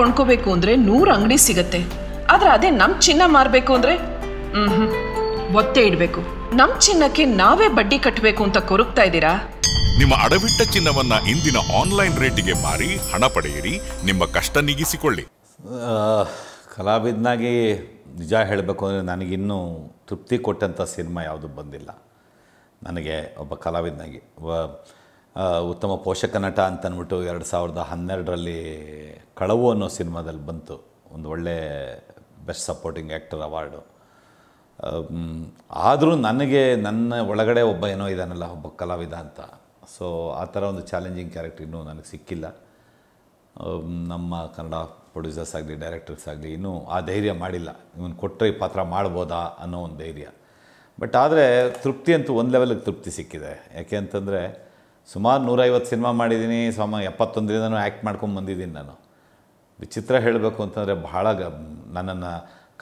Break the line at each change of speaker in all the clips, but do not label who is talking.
ಕೊಂಡ್ಕೋಬೇಕು ಅಂದ್ರೆ ನೂರು ಅಂಗಡಿ ಸಿಗತ್ತೆ ಆದರೆ ಅದೇ ನಮ್ಮ ಚಿನ್ನ ಮಾರಬೇಕು ಅಂದರೆ ಹ್ಞೂ ಒತ್ತೆ ಇಡಬೇಕು ನಮ್ಮ ಚಿನ್ನಕ್ಕೆ ನಾವೇ ಬಡ್ಡಿ ಕಟ್ಟಬೇಕು ಅಂತ ಕೊರಗ್ತಾ ಇದ್ದೀರಾ ನಿಮ್ಮ ಅಡವಿಟ್ಟ ಚಿನ್ನವನ್ನ ಇಂದಿನ ಆನ್ಲೈನ್ ರೇಟಿಗೆ ಮಾರಿ ಹಣ ಪಡೆಯಿರಿ ನಿಮ್ಮ ಕಷ್ಟ ನೀಗಿಸಿಕೊಳ್ಳಿ ಕಲಾವಿದನಾಗಿ ನಿಜ ಹೇಳಬೇಕು ಅಂದರೆ ನನಗಿನ್ನೂ ತೃಪ್ತಿ ಕೊಟ್ಟಂಥ ಸಿನಿಮಾ ಯಾವುದು ಬಂದಿಲ್ಲ ನನಗೆ ಒಬ್ಬ ಕಲಾವಿದನಾಗಿ ಉತ್ತಮ ಪೋಷಕ ನಟ ಅಂತ ಅಂದ್ಬಿಟ್ಟು ಎರಡು ಸಾವಿರದ ಹನ್ನೆರಡರಲ್ಲಿ ಕಳವು ಅನ್ನೋ ಸಿನಿಮಾದಲ್ಲಿ ಬಂತು ಒಂದು ಒಳ್ಳೆ ಬೆಸ್ಟ್ ಸಪೋರ್ಟಿಂಗ್ ಆ್ಯಕ್ಟರ್ ಅವಾರ್ಡು ಆದರೂ ನನಗೆ ನನ್ನ ಒಳಗಡೆ ಒಬ್ಬ ಏನೋ ಇದಾನಲ್ಲ ಒಬ್ಬ ಕಲಾವಿದ ಅಂತ ಸೊ ಆ ಥರ ಒಂದು ಚಾಲೆಂಜಿಂಗ್ ಕ್ಯಾರೆಕ್ಟರ್ ಇನ್ನೂ ನನಗೆ ಸಿಕ್ಕಿಲ್ಲ ನಮ್ಮ ಕನ್ನಡ ಪ್ರೊಡ್ಯೂಸರ್ಸ್ ಆಗಲಿ ಡೈರೆಕ್ಟರ್ಸ್ ಆಗಲಿ ಇನ್ನೂ ಆ ಧೈರ್ಯ ಮಾಡಿಲ್ಲ ಇವನು ಕೊಟ್ಟರೆ ಈ ಪಾತ್ರ ಮಾಡ್ಬೋದಾ ಅನ್ನೋ ಒಂದು ಧೈರ್ಯ ಬಟ್ ಆದರೆ ತೃಪ್ತಿ ಅಂತೂ ಒಂದು ಲೆವೆಲ್ಗೆ ತೃಪ್ತಿ ಸಿಕ್ಕಿದೆ ಯಾಕೆ ಅಂತಂದರೆ ಸುಮಾರು ನೂರೈವತ್ತು ಸಿನಿಮಾ ಮಾಡಿದ್ದೀನಿ ಸಮ ಎಪ್ಪತ್ತೊಂದರಿಂದನೂ ಆ್ಯಕ್ಟ್ ಮಾಡ್ಕೊಂಡು ಬಂದಿದ್ದೀನಿ ನಾನು ವಿಚಿತ್ರ ಹೇಳಬೇಕು ಅಂತಂದರೆ ಬಹಳ ಗ ನನ್ನನ್ನು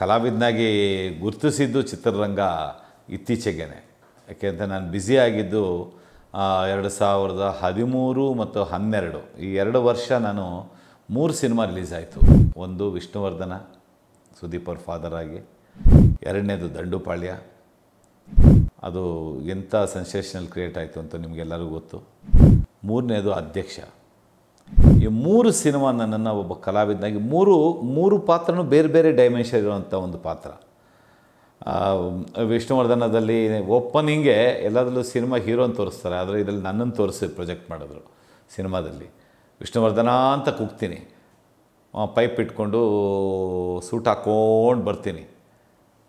ಕಲಾವಿದನಾಗಿ ಗುರುತಿಸಿದ್ದು ಚಿತ್ರರಂಗ ಇತ್ತೀಚೆಗೆ ಯಾಕೆ ಅಂತ ನಾನು ಬ್ಯುಸಿ ಆಗಿದ್ದು ಎರಡು ಸಾವಿರದ ಹದಿಮೂರು ಮತ್ತು ಹನ್ನೆರಡು ಈ ಎರಡು ವರ್ಷ ನಾನು ಮೂರು ಸಿನಿಮಾ ರಿಲೀಸ್ ಆಯಿತು ಒಂದು ವಿಷ್ಣುವರ್ಧನ ಸುದೀಪ್ ಅವ್ರ ಫಾದರ್ ಆಗಿ ಎರಡನೇದು ದಂಡುಪಾಳ್ಯ ಅದು ಎಂಥ ಸೆನ್ಸೇಷನಲ್ ಕ್ರಿಯೇಟ್ ಆಯಿತು ಅಂತ ನಿಮಗೆಲ್ಲರಿಗೂ ಗೊತ್ತು ಮೂರನೇದು ಅಧ್ಯಕ್ಷ ಈ ಮೂರು ಸಿನಿಮಾ ನನ್ನನ್ನು ಒಬ್ಬ ಕಲಾವಿದನಾಗಿ ಮೂರು ಮೂರು ಪಾತ್ರನೂ ಬೇರೆ ಬೇರೆ ಡೈಮೆನ್ಷನ್ ಇರುವಂಥ ಒಂದು ಪಾತ್ರ ವಿಷ್ಣುವರ್ಧನದಲ್ಲಿ ಓಪನಿಂಗೆ ಎಲ್ಲದರಲ್ಲೂ ಸಿನಿಮಾ ಹೀರೋನ್ ತೋರಿಸ್ತಾರೆ ಆದರೆ ಇದರಲ್ಲಿ ನನ್ನನ್ನು ತೋರಿಸಿ ಪ್ರೊಜೆಕ್ಟ್ ಮಾಡಿದ್ರು ಸಿನಿಮಾದಲ್ಲಿ ವಿಷ್ಣುವರ್ಧನ ಅಂತ ಕೂಗ್ತೀನಿ ಪೈಪ್ ಇಟ್ಕೊಂಡು ಸೂಟ್ ಹಾಕ್ಕೊಂಡು ಬರ್ತೀನಿ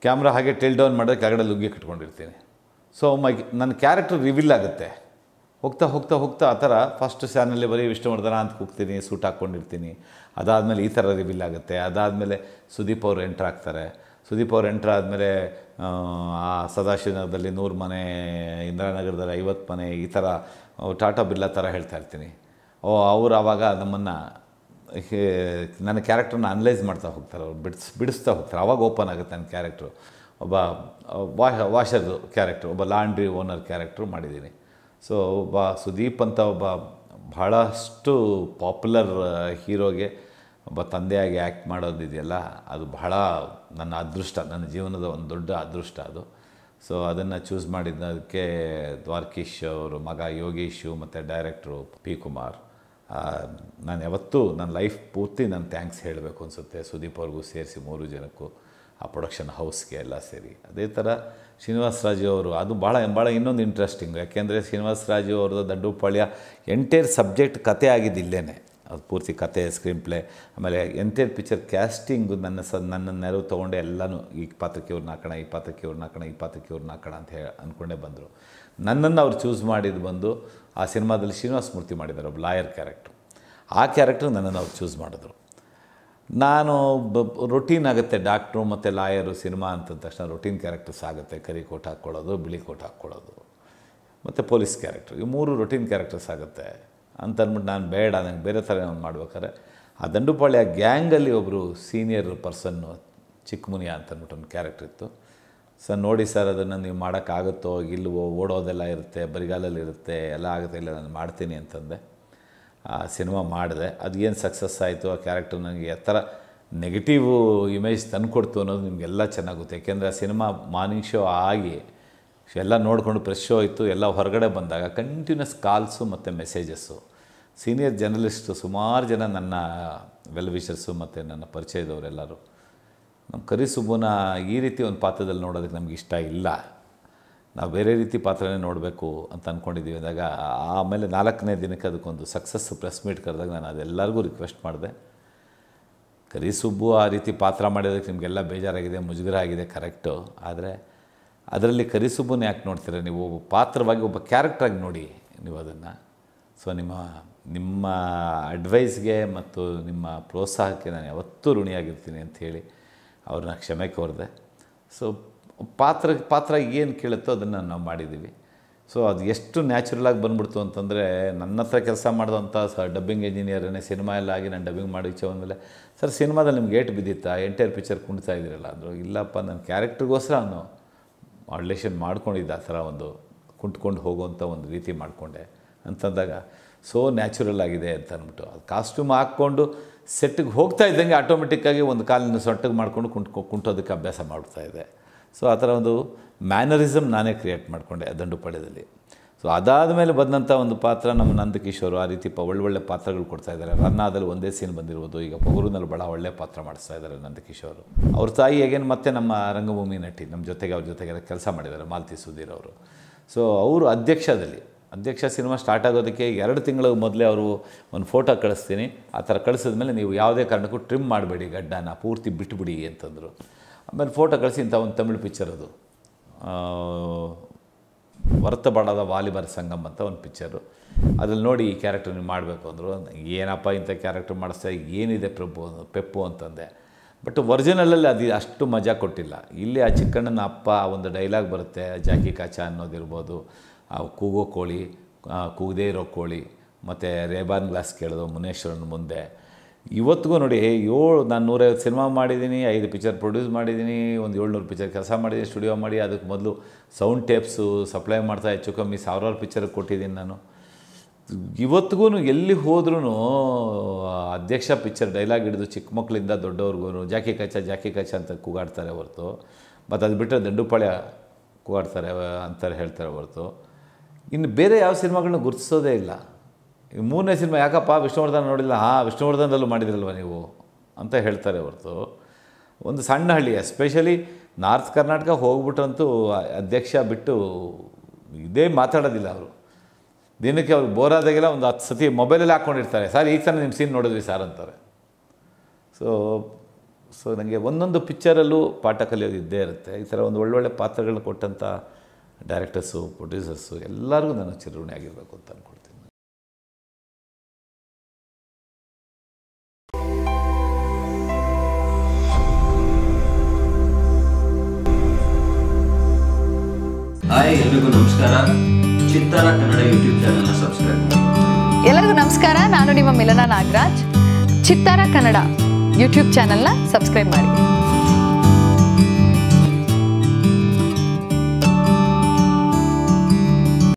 ಕ್ಯಾಮ್ರಾ ಹಾಗೆ ಟಿಲ್ ಡೌನ್ ಮಾಡೋದಕ್ಕೆ ಕೆಳಗಡೆ ಲುಗ್ಗಿ ಕಟ್ಕೊಂಡಿರ್ತೀನಿ ಸೊ ಮೈ ನನ್ನ ಕ್ಯಾರೆಕ್ಟರ್ ರಿವೀಲ್ ಆಗುತ್ತೆ ಹೋಗ್ತಾ ಹೋಗ್ತಾ ಹೋಗ್ತಾ ಆ ಥರ ಫಸ್ಟ್ ಸ್ಯಾನಲ್ಲಿ ಬರೀ ವಿಷ್ಣುವರ್ಧನ ಅಂತ ಕೂಗ್ತೀನಿ ಸೂಟ್ ಹಾಕ್ಕೊಂಡಿರ್ತೀನಿ ಅದಾದಮೇಲೆ ಈ ಥರ ರಿವೀಲ್ ಆಗುತ್ತೆ ಅದಾದಮೇಲೆ ಸುದೀಪ್ ಅವರು ಎಂಟ್ರ್ ಆಗ್ತಾರೆ ಸುದೀಪ್ ಅವ್ರು ಎಂಟ್ರ್ ಆದಮೇಲೆ ಆ ಸದಾಶಿವನಗರದಲ್ಲಿ ನೂರು ಮನೆ ಇಂದಿರಾನಗರದಲ್ಲಿ ಐವತ್ತು ಮನೆ ಈ ಥರ ಟಾಟಾ ಬಿರ್ಲಾ ಥರ ಹೇಳ್ತಾ ಇರ್ತೀನಿ ಓ ಅವರು ಆವಾಗ ನಮ್ಮನ್ನು ನನ್ನ ಕ್ಯಾರೆಕ್ಟರ್ನ ಅನಲೈಸ್ ಮಾಡ್ತಾ ಹೋಗ್ತಾರೆ ಅವ್ರು ಬಿಡಿಸ್ ಬಿಡಿಸ್ತಾ ಹೋಗ್ತಾರೆ ಆವಾಗ ಓಪನ್ ಆಗುತ್ತೆ ನನ್ನ ಕ್ಯಾರೆಕ್ಟ್ರು ಒಬ್ಬ ವಾ ವಾಷರ್ ಕ್ಯಾರೆಕ್ಟ್ರ್ ಒಬ್ಬ ಲಾಂಡ್ರಿ ಓನರ್ ಕ್ಯಾರೆಕ್ಟ್ರ್ ಮಾಡಿದ್ದೀನಿ ಸೊ ಒಬ್ಬ ಸುದೀಪ್ ಅಂತ ಒಬ್ಬ ಬಹಳಷ್ಟು ಪಾಪ್ಯುಲರ್ ಹೀರೋಗೆ ಒಬ್ಬ ತಂದೆಯಾಗಿ ಆ್ಯಕ್ಟ್ ಮಾಡೋದಿದೆಯಲ್ಲ ಅದು ಬಹಳ ನನ್ನ ಅದೃಷ್ಟ ನನ್ನ ಜೀವನದ ಒಂದು ದೊಡ್ಡ ಅದೃಷ್ಟ ಅದು ಸೊ ಅದನ್ನು ಚೂಸ್ ಮಾಡಿದ್ದಕ್ಕೆ ದ್ವಾರ್ಕೀಶ್ ಅವರು ಮಗ ಯೋಗೀಶು ಮತ್ತು ಡೈರೆಕ್ಟ್ರು ಪಿ ಕುಮಾರ್ ನಾನು ಯಾವತ್ತೂ ನನ್ನ ಲೈಫ್ ಪೂರ್ತಿ ನಾನು ಥ್ಯಾಂಕ್ಸ್ ಹೇಳಬೇಕು ಅನಿಸುತ್ತೆ ಸುದೀಪ್ ಅವ್ರಿಗೂ ಸೇರಿಸಿ ಮೂರು ಜನಕ್ಕೂ ಆ ಪ್ರೊಡಕ್ಷನ್ ಹೌಸ್ಗೆ ಎಲ್ಲ ಸೇರಿ ಅದೇ ಥರ ಶ್ರೀನಿವಾಸ ರಾಜು ಅವರು ಅದು ಭಾಳ ಭಾಳ ಇನ್ನೊಂದು ಇಂಟ್ರೆಸ್ಟಿಂಗ್ ಯಾಕೆಂದರೆ ಶ್ರೀನಿವಾಸ ರಾಜು ಅವ್ರದ್ದು ದಡ್ಡುಪಾಳ್ಯ ಎಂಟೈರ್ ಸಬ್ಜೆಕ್ಟ್ ಕತೆ ಆಗಿದ್ದು ಅದು ಪೂರ್ತಿ ಕತೆ ಸ್ಕ್ರೀನ್ ಪ್ಲೇ ಆಮೇಲೆ ಎಂಟೈರ್ ಪಿಕ್ಚರ್ ಕ್ಯಾಸ್ಟಿಂಗು ನನ್ನ ಸ ನನ್ನ ನೆರವು ತೊಗೊಂಡೆ ಎಲ್ಲನೂ ಈ ಪಾತ್ರಕ್ಕೆ ಇವ್ರನ್ನ ಹಾಕೋಣ ಈ ಪಾತ್ರಕ್ಕೆ ಇವ್ರನ್ನ ಹಾಕೋಣ ಈ ಪಾತ್ರಕ್ಕೆ ಇವ್ರನ್ನ ಹಾಕೋಣ ಅಂತ ಹೇಳಿ ಅಂದ್ಕೊಂಡೇ ಬಂದರು ನನ್ನನ್ನು ಅವ್ರು ಚೂಸ್ ಮಾಡಿದ್ದು ಬಂದು ಆ ಸಿನಿಮಾದಲ್ಲಿ ಶ್ರೀನಿವಾಸ ಮೂರ್ತಿ ಮಾಡಿದ್ದಾರೆ ಒಬ್ಬ ಲಾಯರ್ ಕ್ಯಾರೆಕ್ಟ್ರು ಆ ಕ್ಯಾರೆಕ್ಟ್ರು ನನ್ನನ್ನು ಅವ್ರು ಚೂಸ್ ಮಾಡಿದ್ರು ನಾನು ಬ ರೊಟೀನ್ ಆಗುತ್ತೆ ಡಾಕ್ಟ್ರು ಮತ್ತು ಲಾಯರು ಸಿನಿಮಾ ಅಂತ ತಕ್ಷಣ ರೊಟೀನ್ ಕ್ಯಾರೆಕ್ಟರ್ಸ್ ಆಗುತ್ತೆ ಕರಿ ಕೋಟ್ ಹಾಕ್ಕೊಳ್ಳೋದು ಬಿಳಿ ಕೋಟ್ ಹಾಕ್ಕೊಳ್ಳೋದು ಮತ್ತು ಪೊಲೀಸ್ ಕ್ಯಾರೆಕ್ಟರ್ ಈ ಮೂರು ರೊಟೀನ್ ಕ್ಯಾರೆಕ್ಟರ್ಸ್ ಆಗುತ್ತೆ ಅಂತಂದ್ಬಿಟ್ಟು ನಾನು ಬೇಡ ನನಗೆ ಬೇರೆ ಥರ ನಾನು ಮಾಡ್ಬೇಕಾದ್ರೆ ಆ ದಂಡುಪಾಳ್ಯ ಗ್ಯಾಂಗಲ್ಲಿ ಒಬ್ಬರು ಸೀನಿಯರ್ ಪರ್ಸನ್ನು ಚಿಕ್ಕಮುನಿಯ ಅಂತ ಅಂದ್ಬಿಟ್ಟು ಒಂದು ಕ್ಯಾರೆಕ್ಟರ್ ಇತ್ತು ಸರ್ ನೋಡಿ ಸರ್ ಅದನ್ನು ನೀವು ಮಾಡೋಕ್ಕಾಗುತ್ತೋ ಇಲ್ವೋ ಓಡೋದೆಲ್ಲ ಇರುತ್ತೆ ಬರಿಗಾಲಲ್ಲಿ ಇರುತ್ತೆ ಎಲ್ಲ ಆಗುತ್ತೆ ಇಲ್ಲ ನಾನು ಮಾಡ್ತೀನಿ ಅಂತಂದೆ ಆ ಸಿನಿಮಾ ಮಾಡಿದೆ ಅದೇನು ಸಕ್ಸಸ್ ಆಯಿತು ಆ ಕ್ಯಾರೆಕ್ಟರ್ ನನಗೆ ಎತ್ತರ ಥರ ನೆಗೆಟಿವ್ ಇಮೇಜ್ ತಂದುಕೊಡ್ತು ಅನ್ನೋದು ನಿಮಗೆಲ್ಲ ಚೆನ್ನಾಗುತ್ತೆ ಯಾಕೆಂದರೆ ಆ ಸಿನಿಮಾ ಮಾರ್ನಿಂಗ್ ಶೋ ಆಗಿ ಎಲ್ಲ ನೋಡಿಕೊಂಡು ಫ್ರೆಶ್ ಶೋ ಇತ್ತು ಎಲ್ಲ ಹೊರಗಡೆ ಬಂದಾಗ ಕಂಟಿನ್ಯೂಸ್ ಕಾಲ್ಸು ಮತ್ತು ಮೆಸೇಜಸ್ಸು ಸೀನಿಯರ್ ಜರ್ನಲಿಸ್ಟು ಸುಮಾರು ಜನ ನನ್ನ ವೆಲ್ ವಿಷರ್ಸು ಮತ್ತು ನನ್ನ ಪರಿಚಯದವರೆಲ್ಲರೂ ನಮ್ಮ ಕರಿ ಈ ರೀತಿ ಒಂದು ಪಾತ್ರದಲ್ಲಿ ನೋಡೋದಕ್ಕೆ ನಮಗೆ ಇಷ್ಟ ಇಲ್ಲ ನಾವು ಬೇರೆ ರೀತಿ ಪಾತ್ರನೇ ನೋಡಬೇಕು ಅಂತ ಅಂದ್ಕೊಂಡಿದ್ದೀವಿ ಅಂದಾಗ ಆಮೇಲೆ ನಾಲ್ಕನೇ ದಿನಕ್ಕೆ ಅದಕ್ಕೊಂದು ಸಕ್ಸಸ್ ಪ್ರೆಸ್ ಮೀಟ್ ಕರೆದಾಗ ನಾನು ಅದೆಲ್ಲರಿಗೂ ರಿಕ್ವೆಸ್ಟ್ ಮಾಡಿದೆ ಕರಿಸುಬ್ಬು ಆ ರೀತಿ ಪಾತ್ರ ಮಾಡಿದಕ್ಕೆ ನಿಮಗೆಲ್ಲ ಬೇಜಾರಾಗಿದೆ ಮುಜುಗರ ಆಗಿದೆ ಕರೆಕ್ಟು ಆದರೆ ಅದರಲ್ಲಿ ಕರಿಸುಬ್ಬನ್ನು ಯಾಕೆ ನೋಡ್ತೀರ ನೀವು ಒಬ್ಬ ಪಾತ್ರವಾಗಿ ಒಬ್ಬ ಕ್ಯಾರೆಕ್ಟ್ರಾಗಿ ನೋಡಿ ನೀವು ಅದನ್ನು ಸೊ ನಿಮ್ಮ ನಿಮ್ಮ ಅಡ್ವೈಸ್ಗೆ ಮತ್ತು ನಿಮ್ಮ ಪ್ರೋತ್ಸಾಹಕ್ಕೆ ನಾನು ಯಾವತ್ತೂ ಋಣಿಯಾಗಿರ್ತೀನಿ ಅಂಥೇಳಿ ಅವ್ರನ್ನ ಕ್ಷಮೆ ಕೋರಿದೆ ಸೊ ಪಾತ್ರ ಪಾತ್ರ ಏನು ಕೇಳುತ್ತೋ ಅದನ್ನು ನಾವು ಮಾಡಿದ್ದೀವಿ ಸೊ ಅದು ಎಷ್ಟು ನ್ಯಾಚುರಲಾಗಿ ಬಂದ್ಬಿಡ್ತು ಅಂತಂದರೆ ನನ್ನ ಹತ್ರ ಕೆಲಸ ಮಾಡಿದಂಥ ಸ ಡಬ್ಬಿಂಗ್ ಎಂಜಿನಿಯರೇ ಸಿನಿಮಾ ಎಲ್ಲ ಆಗಿ ನಾನು ಡಬ್ಬಿಂಗ್ ಮಾಡಿ ಬಂದಮೇಲೆ ಸರ್ ಸಿನಿಮಾದಲ್ಲಿ ನಿಮ್ಗೆ ಏಟ್ ಬಿದ್ದಿತ್ತಾ ಎಂಟೈರ್ ಪಿಕ್ಚರ್ ಕುಣಿತಾ ಇದ್ದೀರಲ್ಲ ಅಂದರು ಇಲ್ಲಪ್ಪ ನನ್ನ ಕ್ಯಾರೆಕ್ಟ್ರಿಗೋಸ್ಕರ ನಾನು ಆಡ್ಲೇಷನ್ ಮಾಡ್ಕೊಂಡಿದ್ದೆ ಆ ಥರ ಒಂದು ಕುಂಟ್ಕೊಂಡು ಹೋಗುವಂಥ ಒಂದು ರೀತಿ ಮಾಡಿಕೊಂಡೆ ಅಂತಂದಾಗ ಸೋ ನ್ಯಾಚುರಲ್ ಆಗಿದೆ ಅಂತ ಅಂದ್ಬಿಟ್ಟು ಅದು ಕಾಸ್ಟ್ಯೂಮ್ ಹಾಕ್ಕೊಂಡು ಸೆಟ್ಟಿಗೆ ಹೋಗ್ತಾ ಇದ್ದಂಗೆ ಆಟೋಮೆಟಿಕ್ಕಾಗಿ ಒಂದು ಕಾಲಿನ ಸೊಟ್ಟಿಗೆ ಮಾಡಿಕೊಂಡು ಕುಂಟ್ಕೊ ಕುಂಟೋದಕ್ಕೆ ಅಭ್ಯಾಸ ಮಾಡ್ತಾ ಇದೆ ಸೊ ಆ ಥರ ಒಂದು ಮ್ಯಾನರಿಸಮ್ ನಾನೇ ಕ್ರಿಯೇಟ್ ಮಾಡಿಕೊಂಡೆ ದಂಡುಪಾಳ್ಯದಲ್ಲಿ ಸೊ ಅದಾದ ಮೇಲೆ ಬಂದಂಥ ಒಂದು ಪಾತ್ರ ನಮ್ಮ ನಂದಕಿಶೋರು ಆ ರೀತಿ ಪ ಒಳ್ಳೊಳ್ಳೆ ಪಾತ್ರಗಳು ಕೊಡ್ತಾ ಇದ್ದಾರೆ ರನ್ನಾದಲ್ಲಿ ಒಂದೇ ಸೀನ್ ಬಂದಿರ್ಬೋದು ಈಗ ಪೊಗರೂನಲ್ಲಿ ಭಾಳ ಒಳ್ಳೆ ಪಾತ್ರ ಮಾಡಿಸ್ತಾ ಇದ್ದಾರೆ ನಂದಕಿಶೋರು ಅವ್ರ ತಾಯಿ ಏನು ಮತ್ತೆ ನಮ್ಮ ರಂಗಭೂಮಿ ನಟಿ ನಮ್ಮ ಜೊತೆಗೆ ಅವ್ರ ಜೊತೆಗೆ ಕೆಲಸ ಮಾಡಿದ್ದಾರೆ ಮಾಲತಿ ಸುಧೀರ್ ಅವರು ಸೊ ಅವರು ಅಧ್ಯಕ್ಷದಲ್ಲಿ ಅಧ್ಯಕ್ಷ ಸಿನಿಮಾ ಸ್ಟಾರ್ಟ್ ಆಗೋದಕ್ಕೆ ಎರಡು ತಿಂಗಳ ಮೊದಲೇ ಅವರು ಒಂದು ಫೋಟೋ ಕಳಿಸ್ತೀನಿ ಆ ಥರ ಕಳಿಸಿದ್ಮೇಲೆ ನೀವು ಯಾವುದೇ ಕಾರಣಕ್ಕೂ ಟ್ರಿಮ್ ಮಾಡಬೇಡಿ ಗಡ್ಡನ ಪೂರ್ತಿ ಬಿಟ್ಬಿಡಿ ಅಂತಂದರು ಆಮೇಲೆ ಫೋಟೋ ಕಳಿಸಿ ಇಂಥ ಒಂದು ತಮಿಳು ಪಿಕ್ಚರ್ ಅದು ವರ್ತಬಾಡದ ವಾಲಿಬಾರ್ ಸಂಗಮ್ ಅಂತ ಒಂದು ಪಿಕ್ಚರು ಅದ್ರಲ್ಲಿ ನೋಡಿ ಈ ಕ್ಯಾರೆಕ್ಟರ್ ನೀವು ಮಾಡಬೇಕು ಅಂದರು ಏನಪ್ಪ ಇಂಥ ಕ್ಯಾರೆಕ್ಟರ್ ಮಾಡಿಸ್ತಾ ಏನಿದೆ ಪ್ರಭು ಪೆಪ್ಪು ಅಂತಂದೆ ಬಟ್ ಒರಿಜಿನಲಲ್ಲಿ ಅದು ಅಷ್ಟು ಮಜಾ ಕೊಟ್ಟಿಲ್ಲ ಇಲ್ಲಿ ಆ ಚಿಕ್ಕಣ್ಣನ ಅಪ್ಪ ಒಂದು ಡೈಲಾಗ್ ಬರುತ್ತೆ ಜಾಕಿ ಕಾಚ ಅನ್ನೋದಿರ್ಬೋದು ಕೂಗೋ ಕೋಳಿ ಕೂಗದೇ ಇರೋ ಕೋಳಿ ಮತ್ತು ರೇಬಾನ್ ಗ್ಲಾಸ್ ಕೇಳೋದು ಮುನೇಶ್ವರನ ಮುಂದೆ ಇವತ್ತಿಗೂ ನೋಡಿ ಏಳು ನಾನು ನೂರೈವತ್ತು ಸಿನಿಮಾ ಮಾಡಿದ್ದೀನಿ ಐದು ಪಿಕ್ಚರ್ ಪ್ರೊಡ್ಯೂಸ್ ಮಾಡಿದ್ದೀನಿ ಒಂದು ಏಳ್ನೂರು ಪಿಕ್ಚರ್ ಕೆಲಸ ಮಾಡಿದ್ದೀನಿ ಸ್ಟುಡಿಯೋ ಮಾಡಿ ಅದಕ್ಕೆ ಮೊದಲು ಸೌಂಡ್ ಟೇಪ್ಸು ಸಪ್ಲೈ ಮಾಡ್ತಾ ಹೆಚ್ಚು ಕಮ್ಮಿ ಸಾವಿರಾರು ಪಿಕ್ಚರ್ ಕೊಟ್ಟಿದ್ದೀನಿ ನಾನು ಇವತ್ತಿಗೂ ಎಲ್ಲಿ ಹೋದ್ರೂ ಅಧ್ಯಕ್ಷ ಪಿಕ್ಚರ್ ಡೈಲಾಗ್ ಹಿಡಿದು ಚಿಕ್ಕ ಮಕ್ಕಳಿಂದ ದೊಡ್ಡವ್ರಿಗೂ ಜಾಕಿ ಕಚ್ಚ ಜಾಕಿ ಕಚ್ಚ ಅಂತ ಕೂಗಾಡ್ತಾರೆ ಹೊರತು ಮತ್ತು ಅದು ಬಿಟ್ಟರೆ ದಂಡುಪಾಳ್ಯ ಕೂಗಾಡ್ತಾರೆ ಅಂತಾರೆ ಹೇಳ್ತಾರೆ ಹೊರತು ಇನ್ನು ಬೇರೆ ಯಾವ ಸಿನಿಮಾಗಳನ್ನ ಗುರುತಿಸೋದೇ ಇಲ್ಲ ಈ ಮೂರನೇ ಸಿನಿಮಾ ಯಾಕಪ್ಪ ವಿಷ್ಣುವರ್ಧನ್ ನೋಡಿಲ್ಲ ಹಾಂ ವಿಷ್ಣುವರ್ಧನದಲ್ಲೂ ಮಾಡಿದ್ರಲ್ವ ನೀವು ಅಂತ ಹೇಳ್ತಾರೆ ಹೊರತು ಒಂದು ಸಣ್ಣ ಹಳ್ಳಿ ಎಸ್ಪೆಷಲಿ ನಾರ್ತ್ ಕರ್ನಾಟಕ ಹೋಗ್ಬಿಟ್ರಂತೂ ಅಧ್ಯಕ್ಷ ಬಿಟ್ಟು ಇದೇ ಮಾತಾಡೋದಿಲ್ಲ ಅವರು ದಿನಕ್ಕೆ ಬೋರ್ ಬೋರಾದಾಗೆಲ್ಲ ಒಂದು ಹತ್ತು ಸತಿ ಮೊಬೈಲಲ್ಲಿ ಹಾಕ್ಕೊಂಡಿರ್ತಾರೆ ಸರ್ ಈ ಥರ ನಿಮ್ಮ ಸೀನ್ ನೋಡಿದ್ವಿ ಸರ್ ಅಂತಾರೆ ಸೊ ಸೊ ನನಗೆ ಒಂದೊಂದು ಪಿಕ್ಚರಲ್ಲೂ ಪಾಠ ಕಲಿಯೋದು ಇದ್ದೇ ಇರುತ್ತೆ ಈ ಥರ ಒಂದು ಒಳ್ಳೊಳ್ಳೆ ಪಾತ್ರಗಳನ್ನ ಕೊಟ್ಟಂಥ ಡೈರೆಕ್ಟರ್ಸು ಪ್ರೊಡ್ಯೂಸರ್ಸು ಎಲ್ಲರಿಗೂ ನಾನು ಚಿರಋಣಿ ಆಗಿರಬೇಕು ಅಂತ ಅಂದ್ಕೊಳ್ತೀನಿ ಹಾಯ್ ಎಲ್ರಿಗೂ ನಮಸ್ಕಾರ ಚಿತ್ತಾರ ಕನ್ನಡ ಯೂಟ್ಯೂಬ್ ಚಾನಲ್ನ ಸಬ್ಸ್ಕ್ರೈಬ್ ಮಾಡಿ ಎಲ್ಲರಿಗೂ ನಮಸ್ಕಾರ ನಾನು ನಿಮ್ಮ ಮಿಲನ ನಾಗರಾಜ್ ಚಿತ್ತಾರ ಕನ್ನಡ ಯೂಟ್ಯೂಬ್ ಚಾನಲ್ನ ಸಬ್ಸ್ಕ್ರೈಬ್ ಮಾಡಿ